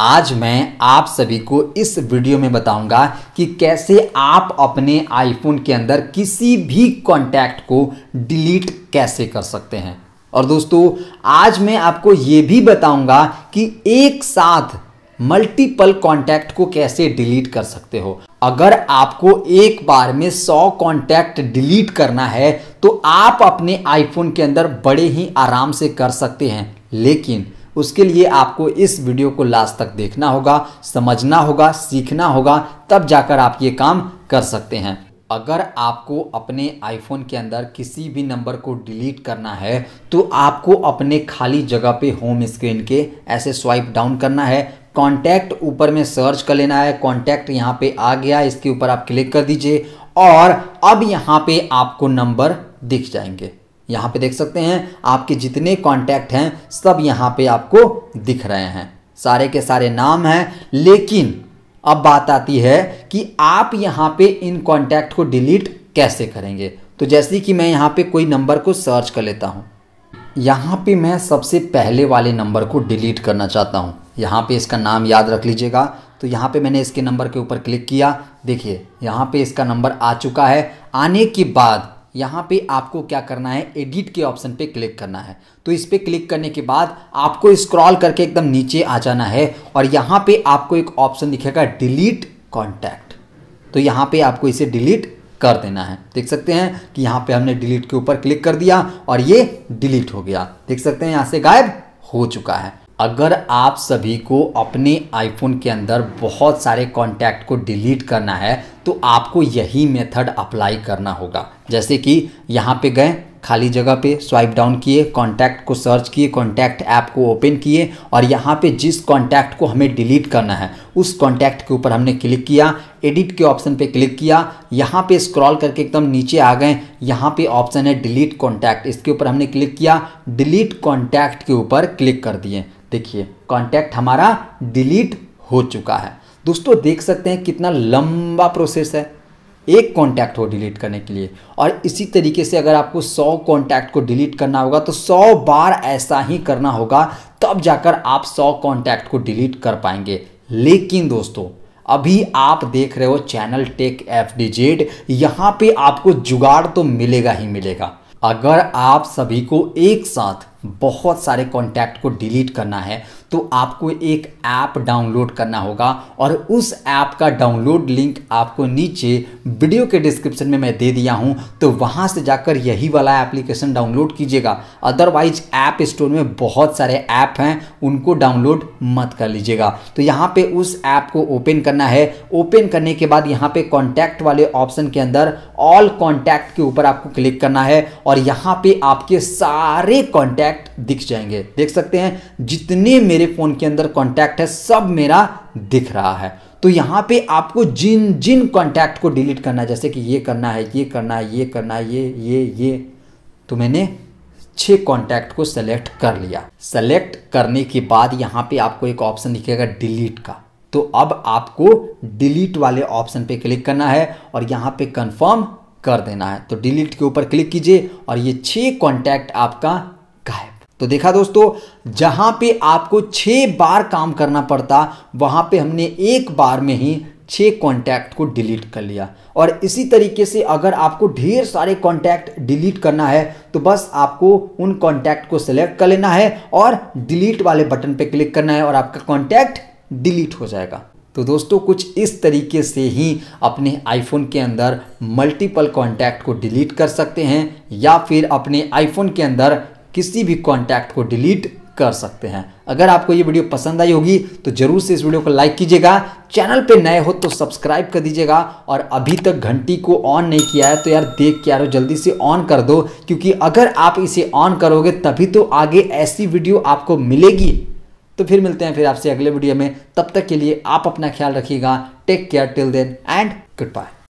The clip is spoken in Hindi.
आज मैं आप सभी को इस वीडियो में बताऊंगा कि कैसे आप अपने आईफोन के अंदर किसी भी कॉन्टैक्ट को डिलीट कैसे कर सकते हैं और दोस्तों आज मैं आपको ये भी बताऊंगा कि एक साथ मल्टीपल कॉन्टैक्ट को कैसे डिलीट कर सकते हो अगर आपको एक बार में 100 कॉन्टैक्ट डिलीट करना है तो आप अपने आईफोन के अंदर बड़े ही आराम से कर सकते हैं लेकिन उसके लिए आपको इस वीडियो को लास्ट तक देखना होगा समझना होगा सीखना होगा तब जाकर आप ये काम कर सकते हैं अगर आपको अपने आईफोन के अंदर किसी भी नंबर को डिलीट करना है तो आपको अपने खाली जगह पे होम स्क्रीन के ऐसे स्वाइप डाउन करना है कॉन्टैक्ट ऊपर में सर्च कर लेना है कॉन्टैक्ट यहाँ पे आ गया इसके ऊपर आप क्लिक कर दीजिए और अब यहाँ पे आपको नंबर दिख जाएंगे यहाँ पे देख सकते हैं आपके जितने कॉन्टैक्ट हैं सब यहाँ पे आपको दिख रहे हैं सारे के सारे नाम हैं लेकिन अब बात आती है कि आप यहाँ पे इन कॉन्टैक्ट को डिलीट कैसे करेंगे तो जैसे कि मैं यहाँ पे कोई नंबर को सर्च कर लेता हूँ यहाँ पे मैं सबसे पहले वाले नंबर को डिलीट करना चाहता हूँ यहाँ पे इसका नाम याद रख लीजिएगा तो यहाँ पे मैंने इसके नंबर के ऊपर क्लिक किया देखिए यहाँ पे इसका नंबर आ चुका है आने के बाद यहाँ पे आपको क्या करना है एडिट के ऑप्शन पे क्लिक करना है तो इस पर क्लिक करने के बाद आपको स्क्रॉल करके एकदम नीचे आ जाना है और यहाँ पे आपको एक ऑप्शन दिखेगा डिलीट कॉन्टैक्ट तो यहाँ पे आपको इसे डिलीट कर देना है देख सकते हैं कि यहाँ पे हमने डिलीट के ऊपर क्लिक कर दिया और ये डिलीट हो गया देख सकते हैं यहाँ से गायब हो चुका है अगर आप सभी को अपने आईफोन के अंदर बहुत सारे कॉन्टैक्ट को डिलीट करना है तो आपको यही मेथड अप्लाई करना होगा जैसे कि यहाँ पे गए खाली जगह पे स्वाइप डाउन किए कॉन्टैक्ट को सर्च किए कॉन्टैक्ट ऐप को ओपन किए और यहाँ पे जिस कॉन्टैक्ट को हमें डिलीट करना है उस कॉन्टैक्ट के ऊपर हमने क्लिक किया एडिट के ऑप्शन पे क्लिक किया यहाँ पे स्क्रॉल करके एकदम नीचे आ गए यहाँ पे ऑप्शन है डिलीट कॉन्टैक्ट इसके ऊपर हमने क्लिक किया डिलीट कॉन्टैक्ट के ऊपर क्लिक कर दिए देखिए कॉन्टैक्ट हमारा डिलीट हो चुका है दोस्तों देख सकते हैं कितना लंबा प्रोसेस है एक कॉन्टैक्ट हो डिलीट करने के लिए और इसी तरीके से अगर आपको 100 कॉन्टैक्ट को डिलीट करना होगा तो 100 बार ऐसा ही करना होगा तब जाकर आप 100 कॉन्टैक्ट को डिलीट कर पाएंगे लेकिन दोस्तों अभी आप देख रहे हो channel tech F D Z यहाँ पे आपको जुगाड़ तो मिलेगा ही मिलेगा अगर आप सभी को एक साथ बहुत सारे कॉन्टैक्ट को डिलीट करना है तो आपको एक ऐप डाउनलोड करना होगा और उस ऐप का डाउनलोड लिंक आपको नीचे वीडियो के डिस्क्रिप्शन में मैं दे दिया हूं तो वहां से जाकर यही वाला एप्लीकेशन डाउनलोड कीजिएगा अदरवाइज ऐप स्टोर में बहुत सारे ऐप हैं उनको डाउनलोड मत कर लीजिएगा तो यहाँ पे उस ऐप को ओपन करना है ओपन करने के बाद यहाँ पे कॉन्टैक्ट वाले ऑप्शन के अंदर ऑल कॉन्टैक्ट के ऊपर आपको क्लिक करना है और यहाँ पे आपके सारे कॉन्टैक्ट कॉन्टैक्ट दिख जाएंगे देख सकते हैं जितने मेरे फ़ोन के अंदर कॉन्टैक्ट है सब मेरा दिख रहा है तो यहाँ पे आपको जिन जिन कॉन्टैक्ट को डिलीट करना है जैसे कि ये करना है ये करना है ये करना है ये ये ये तो मैंने छह कॉन्टैक्ट को सेलेक्ट कर लिया सेलेक्ट करने के बाद यहाँ पे आपको एक ऑप्शन दिखेगा डिलीट का तो अब आपको डिलीट वाले ऑप्शन पे क्लिक करना है और यहाँ पे कंफर्म कर देना है तो डिलीट के ऊपर क्लिक कीजिए और ये छह कॉन्टैक्ट आपका गायब तो देखा दोस्तों जहां पे आपको छह बार काम करना पड़ता वहां पे हमने एक बार में ही छह कॉन्टैक्ट को डिलीट कर लिया और इसी तरीके से अगर आपको ढेर सारे कॉन्टैक्ट डिलीट करना है तो बस आपको उन कॉन्टैक्ट को सिलेक्ट कर लेना है और डिलीट वाले बटन पे क्लिक करना है और आपका कॉन्टैक्ट डिलीट हो जाएगा तो दोस्तों कुछ इस तरीके से ही अपने आईफोन के अंदर मल्टीपल कॉन्टैक्ट को डिलीट कर सकते हैं या फिर अपने आईफोन के अंदर किसी भी कॉन्टैक्ट को डिलीट कर सकते हैं अगर आपको ये वीडियो पसंद आई होगी तो जरूर से इस वीडियो को लाइक कीजिएगा चैनल पे नए हो तो सब्सक्राइब कर दीजिएगा और अभी तक घंटी को ऑन नहीं किया है तो यार देख के यार जल्दी से ऑन कर दो क्योंकि अगर आप इसे ऑन करोगे तभी तो आगे ऐसी वीडियो आपको मिलेगी तो फिर मिलते हैं फिर आपसे अगले वीडियो में तब तक के लिए आप अपना ख्याल रखिएगा take care till then and good bye